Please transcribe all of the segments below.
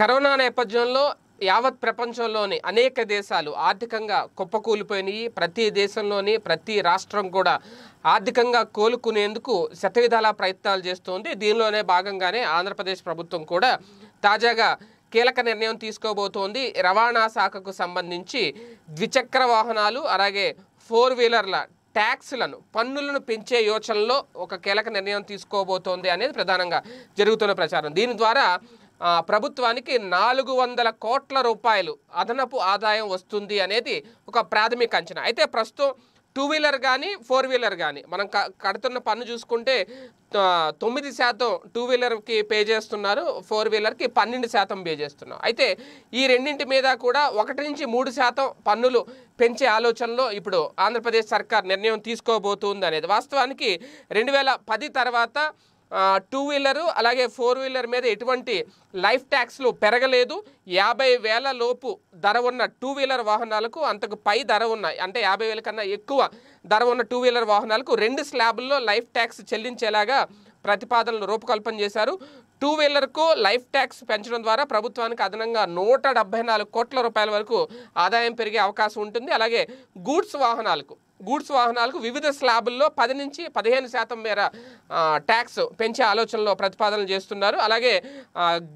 corona నేపథ్యంలో యావత్ ప్రపంచంలోని అనేక దేశాలు ఆర్థికంగా కుప్పకూలిపోయినాయి ప్రతి దేశంలోని ప్రతి రాష్ట్రం కూడా ఆర్థికంగా కోలుకునేందుకు శతవిధాల ప్రయత్నాలు చేస్తోంది దీనిలోనే భాగంగానే ఆంధ్రప్రదేశ్ ప్రభుత్వం కూడా తాజాగా కీలక నిర్ణయం తీసుకోబోతోంది రవాణా శాఖకు సంబంధించి ద్విచక్ర వాహనాలు అలాగే ఫోర్ వీలర్ల ట్యాక్స్లను పన్నులను పెంచే యోచనలో ఒక కీలక నిర్ణయం తీసుకోబోతోంది అనేది ప్రధానంగా జరుగుతున్న ప్రచారం దీని ద్వారా ప్రభుత్వానికి నాలుగు వందల కోట్ల రూపాయలు అదనపు ఆదాయం వస్తుంది అనేది ఒక ప్రాథమిక అంచనా అయితే ప్రస్తుతం టూ వీలర్ కానీ ఫోర్ వీలర్ కానీ మనం కడుతున్న పన్ను చూసుకుంటే తొమ్మిది శాతం టూ వీలర్కి పే చేస్తున్నారు ఫోర్ వీలర్కి పన్నెండు శాతం పే చేస్తున్నారు అయితే ఈ రెండింటి మీద కూడా ఒకటి నుంచి మూడు శాతం పన్నులు పెంచే ఆలోచనలో ఇప్పుడు ఆంధ్రప్రదేశ్ సర్కార్ నిర్ణయం తీసుకోబోతుంది అనేది వాస్తవానికి రెండు తర్వాత టూ వీలరు అలాగే ఫోర్ వీలర్ మీద ఎటువంటి లైఫ్ ట్యాక్స్లు పెరగలేదు యాభై వేల లోపు ధర ఉన్న టూ వీలర్ వాహనాలకు అంతకు పై ధర ఉన్న అంటే యాభై వేల కన్నా ఎక్కువ ధర ఉన్న టూ వీలర్ వాహనాలకు రెండు స్లాబుల్లో లైఫ్ ట్యాక్స్ చెల్లించేలాగా ప్రతిపాదనలు రూపకల్పన చేశారు టూ వీలర్కు లైఫ్ ట్యాక్స్ పెంచడం ద్వారా ప్రభుత్వానికి అదనంగా నూట కోట్ల రూపాయల వరకు ఆదాయం పెరిగే అవకాశం ఉంటుంది అలాగే గూడ్స్ వాహనాలకు గూడ్స్ వాహనాలకు వివిధ స్లాబుల్లో పది నుంచి పదిహేను శాతం మేర ట్యాక్స్ పెంచే ఆలోచనలో ప్రతిపాదనలు చేస్తున్నారు అలాగే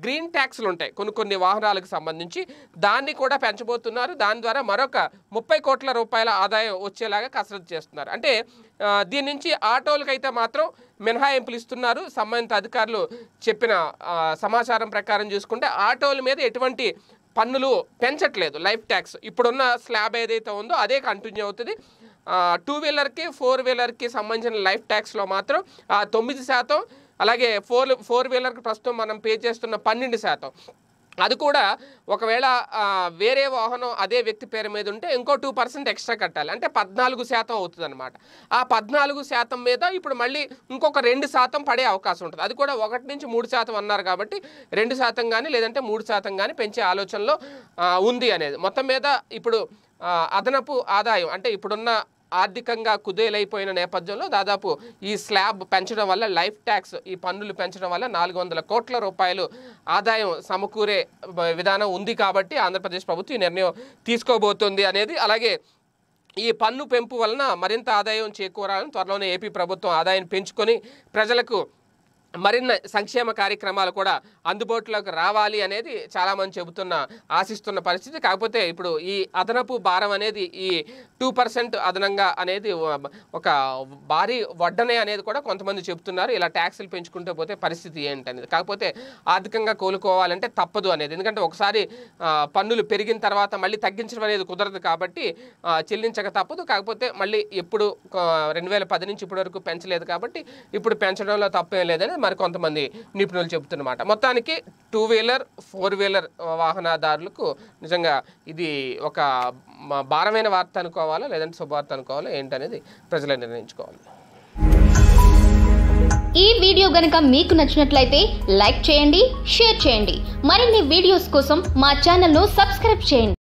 గ్రీన్ ట్యాక్స్లు ఉంటాయి కొన్ని కొన్ని వాహనాలకు సంబంధించి దాన్ని కూడా పెంచబోతున్నారు దాని ద్వారా మరొక ముప్పై కోట్ల రూపాయల ఆదాయం వచ్చేలాగా కసరత్తు చేస్తున్నారు అంటే దీని నుంచి ఆటోలకైతే మాత్రం మినహాయింపులు ఇస్తున్నారు సంబంధిత అధికారులు చెప్పిన సమాచారం ప్రకారం చూసుకుంటే ఆటోల మీద ఎటువంటి పన్నులు పెంచట్లేదు లైఫ్ ట్యాక్స్ ఇప్పుడున్న స్లాబ్ ఏదైతే ఉందో అదే కంటిన్యూ అవుతుంది టూ వీలర్కి ఫోర్ వీలర్కి సంబంధించిన లైఫ్ ట్యాక్స్లో మాత్రం తొమ్మిది శాతం అలాగే ఫోర్ ఫోర్ వీలర్కి ప్రస్తుతం మనం పే చేస్తున్న పన్నెండు శాతం అది కూడా ఒకవేళ వేరే వాహనం అదే వ్యక్తి పేరు మీద ఉంటే ఇంకో టూ పర్సెంట్ ఎక్స్ట్రా కట్టాలి అంటే పద్నాలుగు శాతం అవుతుంది అనమాట ఆ పద్నాలుగు శాతం మీద ఇప్పుడు మళ్ళీ ఇంకొక రెండు శాతం పడే అవకాశం ఉంటుంది అది కూడా ఒకటి నుంచి మూడు శాతం అన్నారు కాబట్టి రెండు శాతం కానీ లేదంటే మూడు శాతం కానీ పెంచే ఆలోచనలో ఉంది అనేది మొత్తం మీద ఇప్పుడు అదనపు ఆదాయం అంటే ఇప్పుడున్న ఆర్థికంగా కుదేలైపోయిన నేపథ్యంలో దాదాపు ఈ స్లాబ్ పెంచడం వల్ల లైఫ్ ట్యాక్స్ ఈ పన్నులు పెంచడం వల్ల నాలుగు వందల కోట్ల రూపాయలు ఆదాయం సమకూరే విధానం ఉంది కాబట్టి ఆంధ్రప్రదేశ్ ప్రభుత్వం ఈ నిర్ణయం తీసుకోబోతుంది అనేది అలాగే ఈ పన్ను పెంపు వలన మరింత ఆదాయం చేకూరాలని త్వరలోనే ఏపీ ప్రభుత్వం ఆదాయం పెంచుకొని ప్రజలకు మరిన్ని సంక్షేమ కార్యక్రమాలు కూడా అందుబాటులోకి రావాలి అనేది చాలామంది చెబుతున్న ఆశిస్తున్న పరిస్థితి కాకపోతే ఇప్పుడు ఈ అదనపు భారం అనేది ఈ టూ పర్సెంట్ అదనంగా అనేది ఒక భారీ వడ్డనే అనేది కూడా కొంతమంది చెబుతున్నారు ఇలా ట్యాక్సులు పెంచుకుంటూ పోతే పరిస్థితి ఏంటనేది కాకపోతే ఆర్థికంగా కోలుకోవాలంటే తప్పదు అనేది ఎందుకంటే ఒకసారి పన్నులు పెరిగిన తర్వాత మళ్ళీ తగ్గించడం అనేది కుదరదు కాబట్టి చెల్లించక తప్పదు కాకపోతే మళ్ళీ ఎప్పుడు రెండు వేల పది నుంచి ఇప్పటి వరకు పెంచలేదు కాబట్టి ఇప్పుడు పెంచడంలో తప్పేం లేదని మరికొంతమంది నిపుణులు చెబుతున్నమాట మొత్తానికి టూ వీలర్ ఫోర్ వీలర్ వాహనదారులకు నిజంగా ఇది ఒక భారమైన వార్త అనుకోవాలా లేదంటే శుభవార్త అనుకోవాలా ఏంటనేది ప్రజలు నిర్ణయించుకోవాలి ఈ వీడియో గనక మీకు నచ్చినట్లయితే లైక్ చేయండి షేర్ చేయండి మరిన్ని వీడియోస్ కోసం మా ఛానల్ ను సబ్స్క్రైబ్ చేయండి